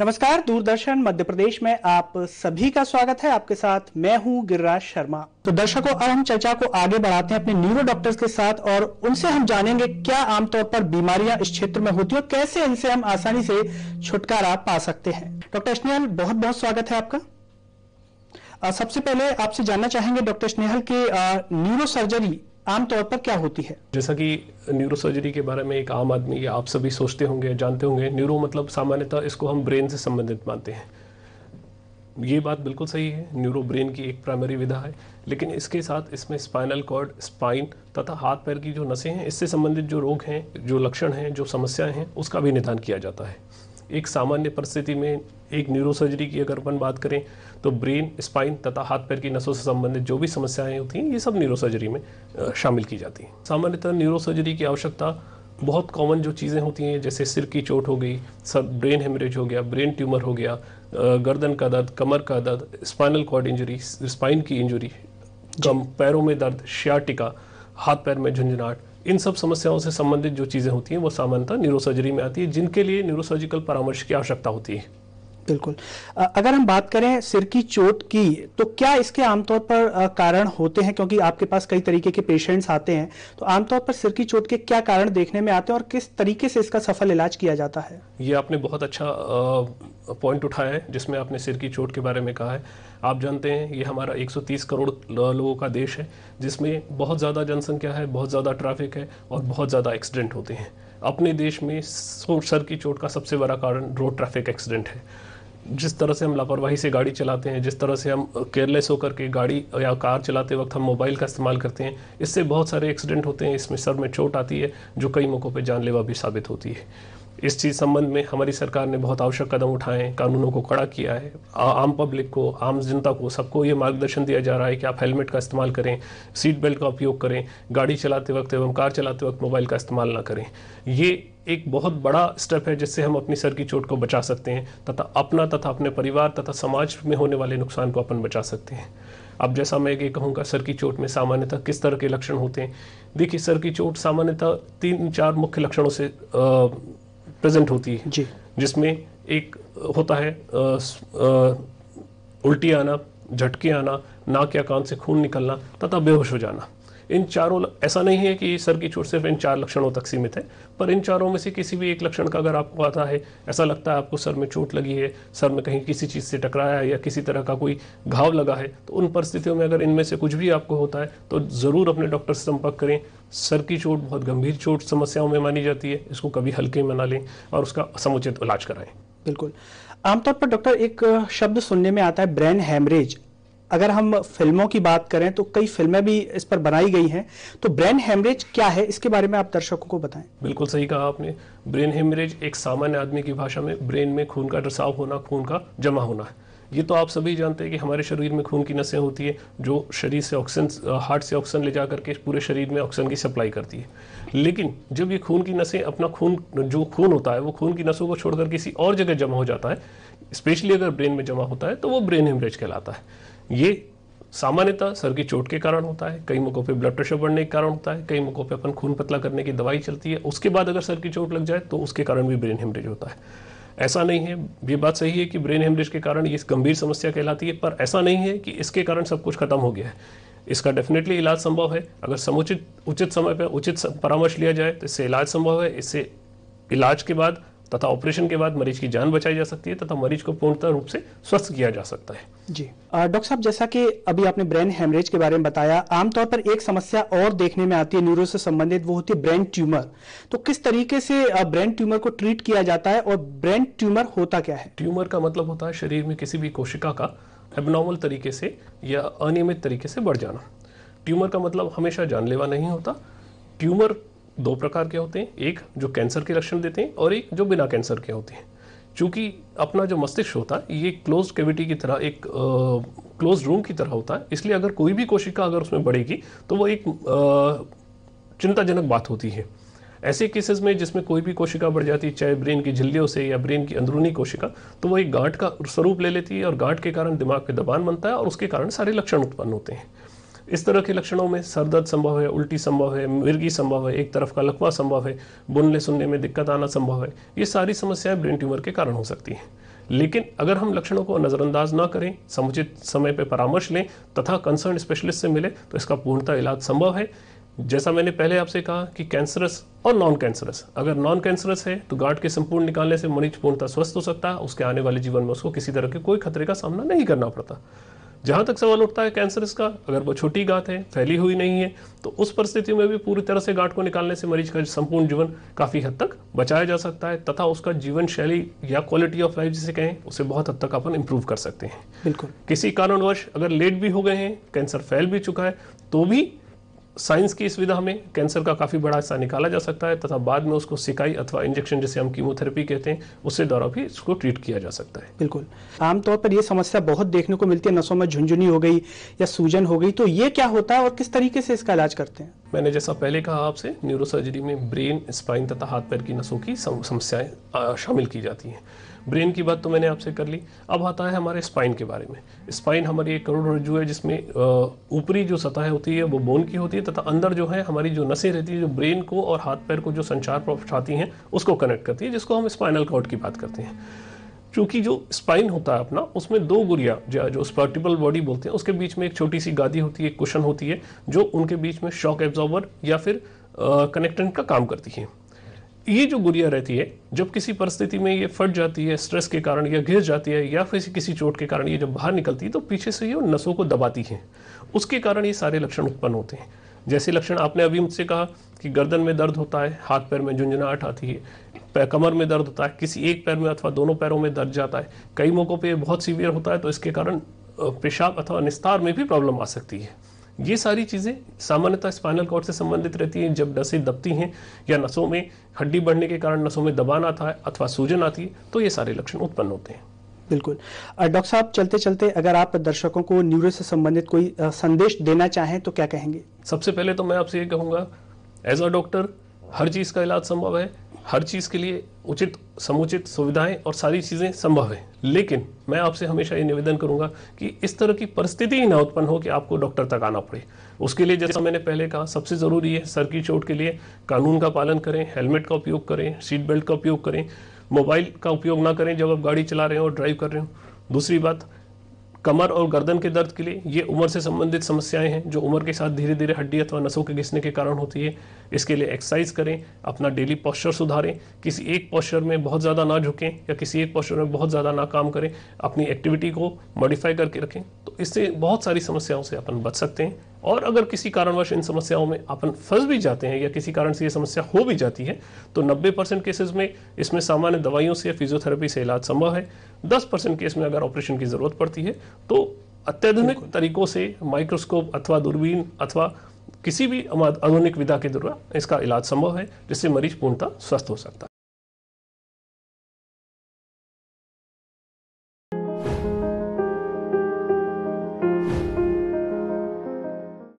नमस्कार दूरदर्शन मध्य प्रदेश में आप सभी का स्वागत है आपके साथ मैं हूं गिरिराज शर्मा तो दर्शकों अब हम चर्चा को आगे बढ़ाते हैं अपने न्यूरो डॉक्टर्स के साथ और उनसे हम जानेंगे क्या आमतौर पर बीमारियां इस क्षेत्र में होती है और कैसे इनसे हम आसानी से छुटकारा पा सकते हैं डॉक्टर स्नेहल बहुत बहुत स्वागत है आपका सबसे पहले आपसे जानना चाहेंगे डॉक्टर स्नेहल के न्यूरो सर्जरी आमतौर पर क्या होती है जैसा कि न्यूरो सर्जरी के बारे में एक आम आदमी आप सभी सोचते होंगे जानते होंगे न्यूरो मतलब सामान्यतः इसको हम ब्रेन से संबंधित मानते हैं ये बात बिल्कुल सही है न्यूरो ब्रेन की एक प्राइमरी विधा है लेकिन इसके साथ इसमें स्पाइनल कॉर्ड स्पाइन तथा हाथ पैर की जो नसें हैं इससे संबंधित जो रोग हैं जो लक्षण हैं जो समस्याएं हैं उसका भी निदान किया जाता है एक सामान्य परिस्थिति में एक न्यूरोसर्जरी की अगर अपन बात करें तो ब्रेन स्पाइन तथा हाथ पैर की नसों से संबंधित जो भी समस्याएं होती हैं ये सब न्यूरोसर्जरी में शामिल की जाती हैं सामान्यतः न्यूरोसर्जरी की आवश्यकता बहुत कॉमन जो चीज़ें होती हैं जैसे सिर की चोट हो गई सर ब्रेन हेमरेज हो गया ब्रेन ट्यूमर हो गया गर्दन का दर्द कमर का दर्द स्पाइनल कॉर्ड इंजरी स्पाइन की इंजरी कम पैरों में दर्द श्याटिका हाथ पैर में झुंझुनाहट इन सब समस्याओं से संबंधित जो चीज़ें होती हैं वो सामान्यतः न्यूरोसर्जरी में आती है जिनके लिए न्यूरोसर्जिकल परामर्श की आवश्यकता होती है बिल्कुल अगर हम बात करें सिर की चोट की तो क्या इसके आमतौर पर कारण होते हैं क्योंकि आपके पास कई तरीके के पेशेंट्स आते हैं तो आमतौर पर सिर की चोट के क्या कारण देखने में आते हैं और किस तरीके से इसका सफल इलाज किया जाता है ये आपने बहुत अच्छा पॉइंट उठाया है जिसमें आपने सिर की चोट के बारे में कहा है आप जानते हैं ये हमारा 130 करोड़ लोगों का देश है जिसमें बहुत ज़्यादा जनसंख्या है बहुत ज़्यादा ट्रैफिक है और बहुत ज़्यादा एक्सीडेंट होते हैं अपने देश में सर की चोट का सबसे बड़ा कारण रोड ट्रैफिक एक्सीडेंट है जिस तरह से हम लापरवाही से गाड़ी चलाते हैं जिस तरह से हम केयरलेस होकर के गाड़ी या कार चलाते वक्त हम मोबाइल का इस्तेमाल करते हैं इससे बहुत सारे एक्सीडेंट होते हैं इसमें सर में चोट आती है जो कई मौक़ों पर जानलेवा भी साबित होती है इस चीज़ संबंध में हमारी सरकार ने बहुत आवश्यक कदम उठाए हैं कानूनों को कड़ा किया है आ, आम पब्लिक को आम जनता को सबको ये मार्गदर्शन दिया जा रहा है कि आप हेलमेट का इस्तेमाल करें सीट बेल्ट का उपयोग करें गाड़ी चलाते वक्त एवं कार चलाते वक्त मोबाइल का इस्तेमाल ना करें ये एक बहुत बड़ा स्टेप है जिससे हम अपनी सर की चोट को बचा सकते हैं तथा अपना तथा अपने परिवार तथा समाज में होने वाले नुकसान को अपन बचा सकते हैं अब जैसा मैं ये कहूँगा सर की चोट में सामान्यतः किस तरह के लक्षण होते हैं देखिए सर की चोट सामान्यतः तीन चार मुख्य लक्षणों से आ, प्रेजेंट होती है जी जिसमें एक होता है आ, आ, उल्टी आना झटके आना नाक या कान से खून निकलना तथा बेहोश हो जाना इन चारों ऐसा नहीं है कि सर की चोट सिर्फ इन चार लक्षणों तक सीमित है पर इन चारों में से किसी भी एक लक्षण का अगर आपको आता है ऐसा लगता है आपको सर में चोट लगी है सर में कहीं किसी चीज़ से टकराया है या किसी तरह का कोई घाव लगा है तो उन परिस्थितियों में अगर इनमें से कुछ भी आपको होता है तो ज़रूर अपने डॉक्टर से संपर्क करें सर की चोट बहुत गंभीर चोट समस्याओं में मानी जाती है इसको कभी हल्के में ना लें और उसका समुचित इलाज कराएं बिल्कुल आमतौर पर डॉक्टर एक शब्द सुनने में आता है ब्रेन हेमरेज अगर हम फिल्मों की बात करें तो कई फिल्में भी इस पर बनाई गई हैं तो ब्रेन हेमरेज क्या है इसके बारे में आप दर्शकों को बताएं बिल्कुल सही कहा आपने ब्रेन हेमरेज एक सामान्य आदमी की भाषा में ब्रेन में खून का रसाव होना खून का जमा होना है ये तो आप सभी जानते हैं कि हमारे शरीर में खून की नसें होती है जो शरीर से ऑक्सीजन हार्ट से ऑक्सीजन ले जा करके पूरे शरीर में ऑक्सीजन की सप्लाई करती है लेकिन जब ये खून की नसें अपना खून जो खून होता है वो खून की नसों को छोड़कर किसी और जगह जमा हो जाता है स्पेशली अगर ब्रेन में जमा होता है तो वो ब्रेन हेमरेज कहलाता है ये सामान्यतः सर की चोट के कारण होता है कई मौकों पे ब्लड प्रेशर बढ़ने के कारण होता है कई मौकों पे अपन खून पतला करने की दवाई चलती है उसके बाद अगर सर की चोट लग जाए तो उसके कारण भी ब्रेन हेमरेज होता है ऐसा नहीं है ये बात सही है कि ब्रेन हेमरेज के कारण ये गंभीर समस्या कहलाती है पर ऐसा नहीं है कि इसके कारण सब कुछ खत्म हो गया है इसका डेफिनेटली इलाज संभव है अगर समुचित उचित समय पर उचित परामर्श लिया जाए तो इससे इलाज संभव है इससे इलाज के बाद तथा ऑपरेशन के बाद मरीज की जान बचाई जा सकती है तथा मरीज को पूर्णतः रूप से स्वस्थ किया जा सकता है जी डॉक्टर साहब जैसा कि अभी आपने ब्रेन हेमरेज के बारे में बताया आमतौर पर एक समस्या और देखने में आती है न्यूरो से संबंधित वो होती है ब्रेन ट्यूमर तो किस तरीके से ब्रेन ट्यूमर को ट्रीट किया जाता है और ब्रेन ट्यूमर होता क्या है ट्यूमर का मतलब होता है शरीर में किसी भी कोशिका का एबनॉर्मल तरीके से या अनियमित तरीके से बढ़ जाना ट्यूमर का मतलब हमेशा जानलेवा नहीं होता ट्यूमर दो प्रकार के होते हैं एक जो कैंसर के लक्षण देते हैं और एक जो बिना कैंसर के होते हैं चूंकि अपना जो मस्तिष्क होता है ये क्लोज कैविटी की तरह एक क्लोज रूम की तरह होता है इसलिए अगर कोई भी कोशिका अगर उसमें बढ़ेगी तो वो एक चिंताजनक बात होती है ऐसे केसेस में जिसमें कोई भी कोशिका बढ़ जाती है चाहे ब्रेन की झिल्लियों से या ब्रेन की अंदरूनी कोशिका तो वो एक गांठ का स्वरूप ले लेती है और गांठ के कारण दिमाग पे दबान बनता है और उसके कारण सारे लक्षण उत्पन्न होते हैं इस तरह के लक्षणों में सर दर्द संभव है उल्टी संभव है मिर्गी संभव है एक तरफ का लकवा संभव है बुनने सुनने में दिक्कत आना संभव है ये सारी समस्याएं ब्रेन ट्यूमर के कारण हो सकती हैं लेकिन अगर हम लक्षणों को नज़रअंदाज ना करें समुचित समय पर परामर्श लें तथा कंसर्न स्पेशलिस्ट से मिले तो इसका पूर्णतः इलाज संभव है जैसा मैंने पहले आपसे कहा कि कैंसरस और नॉन कैंसरस अगर नॉन कैंसरस है तो गांठ के संपूर्ण निकालने से मरीज पूर्णतः स्वस्थ हो सकता है उसके आने वाले जीवन में उसको किसी तरह के कोई खतरे का सामना नहीं करना पड़ता जहां तक सवाल उठता है कैंसर इसका अगर वो छोटी गांठ है फैली हुई नहीं है तो उस परिस्थिति में भी पूरी तरह से गांठ को निकालने से मरीज का संपूर्ण जीवन काफ़ी हद तक बचाया जा सकता है तथा उसका जीवन शैली या क्वालिटी ऑफ लाइफ जिसे कहें उसे बहुत हद तक अपन इम्प्रूव कर सकते हैं बिल्कुल किसी कारणवश अगर लेट भी हो गए हैं कैंसर फैल भी चुका है तो भी साइंस की इस विधा में कैंसर का काफ़ी बड़ा हिस्सा निकाला जा सकता है तथा बाद में उसको सिकाई अथवा इंजेक्शन जिसे हम कीमोथेरेपी कहते हैं उसके द्वारा भी इसको ट्रीट किया जा सकता है बिल्कुल आमतौर पर यह समस्या बहुत देखने को मिलती है नसों में झुंझुनी हो गई या सूजन हो गई तो ये क्या होता है और किस तरीके से इसका इलाज करते हैं मैंने जैसा पहले कहा आपसे न्यूरोसर्जरी में ब्रेन स्पाइन तथा हाथ पैर की नसों की समस्याएं शामिल की जाती हैं ब्रेन की बात तो मैंने आपसे कर ली अब आता है हमारे स्पाइन के बारे में स्पाइन हमारी एक करोड़ रज्जु है जिसमें ऊपरी जो सतह होती है वो बोन की होती है तथा अंदर जो है हमारी जो नसें रहती है जो ब्रेन को और हाथ पैर को जो संचार पहुँचाती हैं उसको कनेक्ट करती है जिसको हम स्पाइनल कॉर्ड की बात करते हैं चूंकि जो स्पाइन होता है अपना उसमें दो गुड़िया जो स्पर्टिबल बॉडी बोलते हैं उसके बीच में एक छोटी सी गादी होती है एक कुशन होती है जो उनके बीच में शॉक एब्जॉर्बर या फिर कनेक्टेंट का काम करती है ये जो गुड़िया रहती है जब किसी परिस्थिति में ये फट जाती है स्ट्रेस के कारण या घिर जाती है या फिर किसी चोट के कारण ये जब बाहर निकलती है तो पीछे से ये नसों को दबाती है उसके कारण ये सारे लक्षण उत्पन्न होते हैं जैसे लक्षण आपने अभी मुझसे कहा कि गर्दन में दर्द होता है हाथ पैर में झुंझुनाहट आती है कमर में दर्द होता है किसी एक पैर में अथवा दोनों पैरों में दर्द जाता है कई मौक़ों पर बहुत सीवियर होता है तो इसके कारण पेशाब अथवा निस्तार में भी प्रॉब्लम आ सकती है ये सारी चीज़ें सामान्यतः स्पाइनल कॉर्ड से संबंधित रहती हैं जब नसें दबती हैं या नसों में हड्डी बढ़ने के कारण नसों में दबान आता है अथवा सूजन आती है तो ये सारे लक्षण उत्पन्न होते हैं बिल्कुल डॉक्टर साहब चलते चलते अगर आप दर्शकों को न्यूरो से संबंधित कोई संदेश देना चाहें तो क्या कहेंगे सबसे पहले तो मैं आपसे ये कहूँगा एज अ डॉक्टर हर चीज़ का इलाज संभव है हर चीज़ के लिए उचित समुचित सुविधाएं और सारी चीज़ें संभव है लेकिन मैं आपसे हमेशा ये निवेदन करूंगा कि इस तरह की परिस्थिति ही ना उत्पन्न हो कि आपको डॉक्टर तक आना पड़े उसके लिए जैसा मैंने पहले कहा सबसे ज़रूरी है सर की चोट के लिए कानून का पालन करें हेलमेट का उपयोग करें सीट बेल्ट का उपयोग करें मोबाइल का उपयोग ना करें जब आप गाड़ी चला रहे हो और ड्राइव कर रहे हो दूसरी बात कमर और गर्दन के दर्द के लिए ये उम्र से संबंधित समस्याएं हैं जो उम्र के साथ धीरे धीरे हड्डी अथवा नसों के घिसने के कारण होती है इसके लिए एक्सरसाइज करें अपना डेली पॉस्चर सुधारें किसी एक पॉस्चर में बहुत ज़्यादा ना झुकें या किसी एक पॉस्चर में बहुत ज़्यादा ना काम करें अपनी एक्टिविटी को मॉडिफाई करके रखें तो इससे बहुत सारी समस्याओं से अपन बच सकते हैं और अगर किसी कारणवश इन समस्याओं में अपन फंस भी जाते हैं या किसी कारण से ये समस्या हो भी जाती है तो 90 परसेंट केसेज में इसमें सामान्य दवाइयों से फिजियोथेरेपी से इलाज संभव है 10 परसेंट केस में अगर ऑपरेशन की ज़रूरत पड़ती है तो अत्याधुनिक तरीकों से माइक्रोस्कोप अथवा दूरबीन अथवा किसी भी आधुनिक विधा के द्वारा इसका इलाज संभव है जिससे मरीज पूर्णतः स्वस्थ हो सकता है